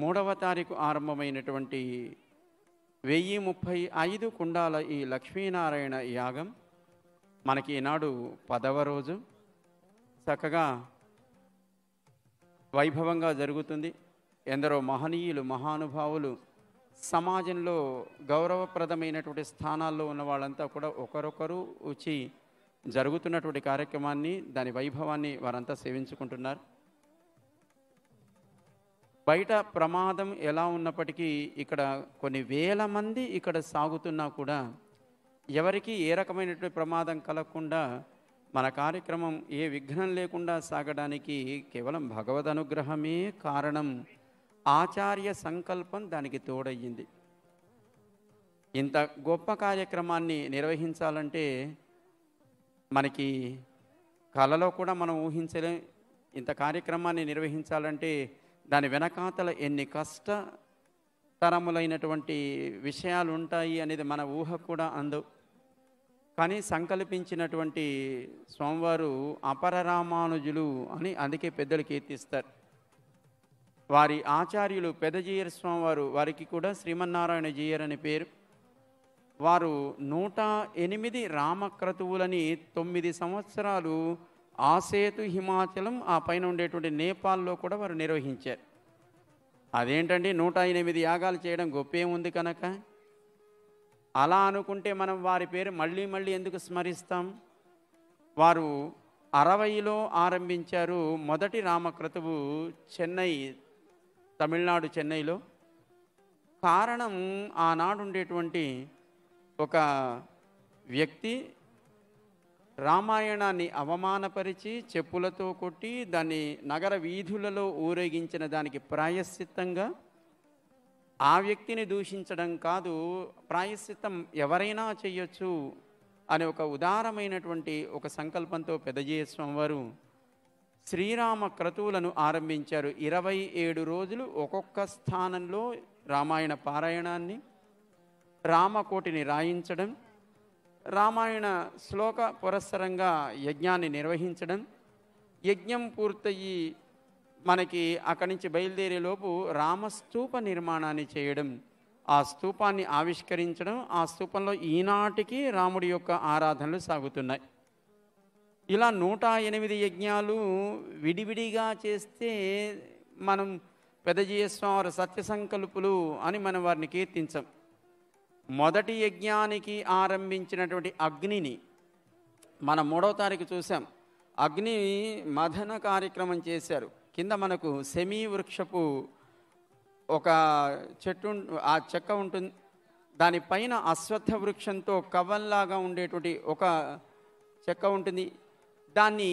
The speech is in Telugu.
మూడవ తారీఖు ఆరంభమైనటువంటి వెయ్యి ముప్పై ఐదు కుండాల ఈ లక్ష్మీనారాయణ యాగం మనకి ఈనాడు పదవ రోజు చక్కగా వైభవంగా జరుగుతుంది ఎందరో మహనీయులు మహానుభావులు సమాజంలో గౌరవప్రదమైనటువంటి స్థానాల్లో ఉన్న వాళ్ళంతా కూడా ఒకరొకరు వచ్చి జరుగుతున్నటువంటి కార్యక్రమాన్ని దాని వైభవాన్ని వారంతా సేవించుకుంటున్నారు బయట ప్రమాదం ఎలా ఉన్నప్పటికీ ఇక్కడ కొన్ని వేల మంది ఇక్కడ సాగుతున్నా కూడా ఎవరికి ఏ రకమైనటువంటి ప్రమాదం కలగకుండా మన కార్యక్రమం ఏ విఘ్నం లేకుండా సాగడానికి కేవలం భగవద్ అనుగ్రహమే కారణం ఆచార్య సంకల్పం దానికి తోడయ్యింది ఇంత గొప్ప కార్యక్రమాన్ని నిర్వహించాలంటే మనకి కళలో కూడా మనం ఊహించలే ఇంత కార్యక్రమాన్ని నిర్వహించాలంటే దాని వెనకాతల ఎన్ని కష్ట తరములైనటువంటి విషయాలు ఉంటాయి అనేది మన ఊహ కూడా అందు కానీ సంకల్పించినటువంటి స్వామివారు అపరరామానుజులు అని అందుకే పెద్దలు కీర్తిస్తారు వారి ఆచార్యులు పెదజీయర్ స్వామివారు వారికి కూడా శ్రీమన్నారాయణ జీయర్ అని పేరు వారు నూట ఎనిమిది రామక్రతువులని తొమ్మిది సంవత్సరాలు ఆ సేతు హిమాచలం ఆ పైన ఉండేటువంటి నేపాల్లో కూడా వారు నిర్వహించారు అదేంటండి నూట ఎనిమిది యాగాలు చేయడం ఉంది కనుక అలా అనుకుంటే మనం వారి పేరు మళ్ళీ మళ్ళీ ఎందుకు స్మరిస్తాం వారు అరవైలో ఆరంభించారు మొదటి రామక్రతువు చెన్నై తమిళనాడు చెన్నైలో కారణం ఆనాడు ఉండేటువంటి ఒక వ్యక్తి రామాయణాన్ని అవమానపరిచి చెప్పులతో కొట్టి దాన్ని నగర వీధులలో ఊరేగించిన దానికి ప్రాయశ్చిత్తంగా ఆ వ్యక్తిని దూషించడం కాదు ప్రాయశ్చిత్తం ఎవరైనా చేయొచ్చు అనే ఒక ఉదారమైనటువంటి ఒక సంకల్పంతో పెదజేయస్వామి వారు శ్రీరామ క్రతువులను ఆరంభించారు ఇరవై ఏడు రోజులు ఒక్కొక్క స్థానంలో రామాయణ పారాయణాన్ని రామకోటిని రాయించడం రామాయణ శ్లోక పురస్సరంగా యజ్ఞాన్ని నిర్వహించడం యజ్ఞం పూర్తయి మనకి అక్కడి నుంచి బయలుదేరేలోపు రామస్తూప నిర్మాణాన్ని చేయడం ఆ స్తూపాన్ని ఆవిష్కరించడం ఆ స్తూపంలో ఈనాటికి రాముడి యొక్క ఆరాధనలు సాగుతున్నాయి ఇలా నూట ఎనిమిది యజ్ఞాలు విడివిడిగా చేస్తే మనం పెదజీయస్వామి సత్య సంకల్పులు అని మనం వారిని కీర్తించాం మొదటి యజ్ఞానికి ఆరంభించినటువంటి అగ్నిని మన మూడవ తారీఖు చూసాం అగ్ని మథన కార్యక్రమం చేశారు కింద మనకు సెమీ వృక్షపు ఒక చెట్టు ఆ చెక్క ఉంటుంది దానిపైన అశ్వత్థ వృక్షంతో కవల్లాగా ఉండేటువంటి ఒక చెక్క ఉంటుంది దాన్ని